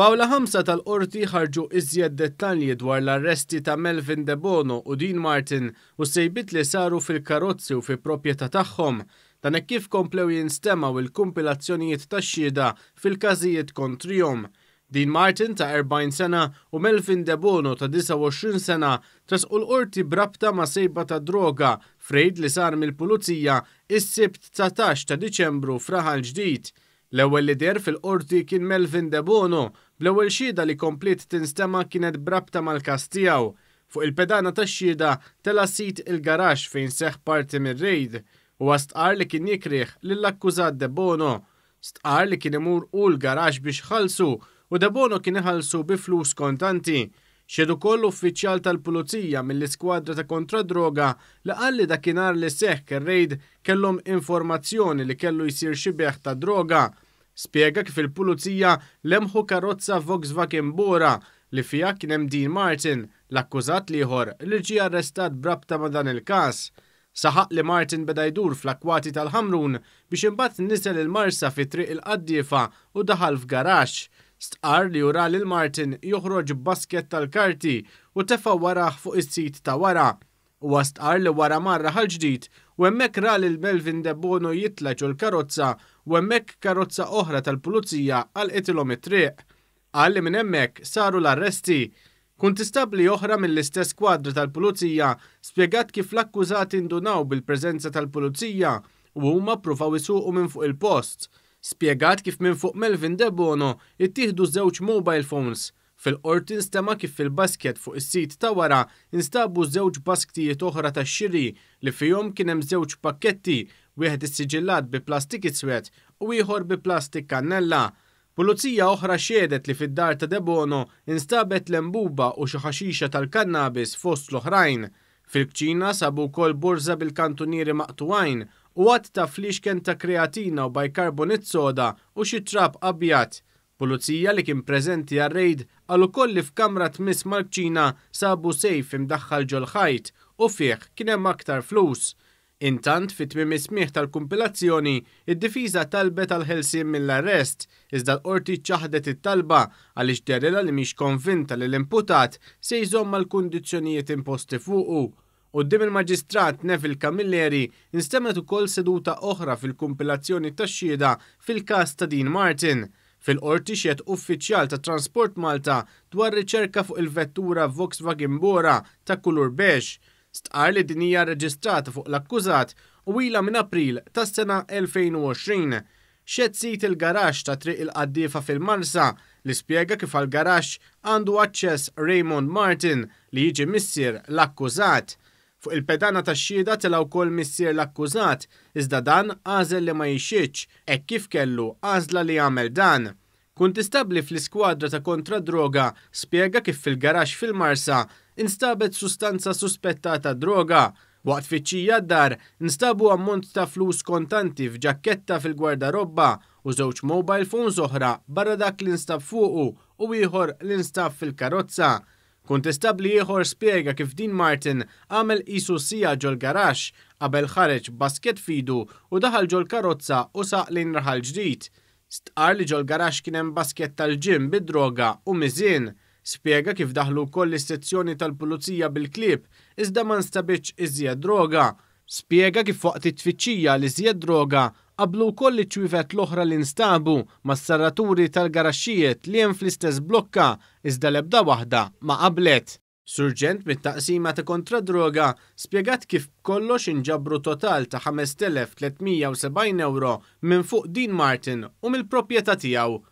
Fawla ħamsa tal-qorti ħarġu iżjed dettalji dwar l-arresti ta' Melvin De Bono u Dean Martin u sejbit li saru fil-karozzi u fil-propieta tagħhom. Dan kif komplew jinstemaw il-kumpilazzjonijiet ta' xhieda fil-każijiet kontrihom. Dean Martin ta' 40 sena u Melvin De Bono ta' 29 sena u l-qorti brabta ma' sejba ta' droga frejd li sar mill-pulizija is-sibt 19 ta' Diċembru fraħal ġdid. L-ewwel li der fil-qorti kien Melvin De Bono, bl-ewwel xhieda li komplit tinstema kienet brabta mal-kas tiegħu. Fuq il-pedana tax-xhieda tela sit il-garax fejn seħ parti mir-rejd u għastqar li kien jikriħ lill-akkużat De Bono. Stqar li kien imur u l-garax biex ħalsu u De Bono kien iħallsu bi flus kontanti. Xedu koll uffiċjal tal-Pulizija mill-iskwadra ta' kontradroga li qalli dakinhar li seħ kerrejd kellhom informazzjoni li kellu jsir xibieħ ta' droga. Spiega kif il-Pulizija lemħu karozza Volkswagen Bora li fija kien hemm Dean Martin, l-akkużat liħor li ġie arrestat brabta ma' dan il-każ. Saħaq li Martin beda jdur fl-akwati tal-ħamrun biex imbagħad nisel il-marsa fi triq il-qaddiefa u daħal f'garax Stqar li ura lil Martin joħroġ basket tal-karti u tefa' waraħ fuq is-sit ta' wara. U għastqar li wara marra ħal-ġdid u hemmhekk ra lil Melvin Debono jitlaġu l-karozza u hemmhekk karozza oħra tal-pulizija għal itilhom it-triq. Qal li minn hemmhekk saru l-arresti Kuntistabli oħra mill-istess kwadra tal-pulizija spjegat kif l-akkużati indunaw bil-preżenza tal-pulizija u huma pruvaw isuqu minn fuq il-post. Spiegat kif minn fuq Melvin Debono ittieħdu żewġ mobile phones Fil-qorti instema' kif fil-basket fuq is-sit ta' wara instabu żewġ basktijiet oħra ta' xiri li fihom kien hemm żewġ pakketti, wieħed issiġillat bi plastik iswed u ieħor bi plastik kannella. Pulizija oħra xiedet li fid-dar ta' Debono instabet l-embuba u xi ħaxixa tal-kannabis fost l-oħrajn. Fil-kċina sabu kol borza bil-kantunieri maqtuwajn u għad ta' fliexken ta' kreatina u bajkarbonit soda u xi trab abjat. Pulizija li kien preżenti għal-rejd għal ukoll f'kamra tmiss Malkċina sabu sejf imdaħħal ġolħajt u fih kien hemm aktar flus. Intant fit tmim tal-kumpilazzjoni, id-difiża talbet tal ħelsien mill-arrest, iżda l-qorti ċaħdet it-talba għaliex derela li mhix konvinta li l-imputat se jżomm mal-kundizzjonijiet imposti fuqu U d il-Maġistrat Neville Kamilleri instemmet ukoll seduta oħra fil-kumpilazzjoni tax-xhieda fil-każ ta' Dean Martin fil-qorti xiet uffiċjal ta' Transport Malta dwar riċerka fuq il-vettura Volkswagen Bora ta' kulur bex. Stqar li din hija reġistrata fuq l-akkużat u ila minn April tas sena 2020. Xiet sit il-garax ta' triq il-qaddifa fil-Marsa li spiega kif għal-garax għandu aċċess Raymond Martin li jiġi missier l-akkużat. Fuq il-pedana ta' xhieda telaw kol missier l-akkużat, iżda dan għażel li ma jixieċ, e kif kellu għażla li għamel dan. Kunt istabli fl-iskwadra ta' kontra droga spiega kif fil-garax fil-Marsa instabet sustanza suspettata droga. Waqt fiċċija d-dar, instabu ammont ta' flus kontanti f'ġakketta fil-gwardarobba u żewġ mobile phones oħra barra dak l-instab fuqu u ieħor l-instab fil-karozza li ieħor spiega kif din Martin għamel isu sija ġol garax qabel ħareġ basket fidu u daħal ġol karozza u saq li nraħal ġdid. Stqar li ġol garax kien hemm basket tal-ġim bid-droga u mizin. Spiega kif daħlu koll is-sezzjoni tal-pulizija bil-klib iżda ma stabiċ izzija droga. Spiega kif waqt it-tfittxija li iżjed droga qablu wkoll iċ-ċwifet l-oħra li nstabu mas-sarraturi tal-garaxxijiet li hemm fl-istess blokka iżda l-ebda waħda ma qablet. Surġent mit-taqsima ta' kontra-droga spjegat kif kollox inġabru total ta' 5370 euro minn fuq Dean Martin u mill-proprjetà tiegħu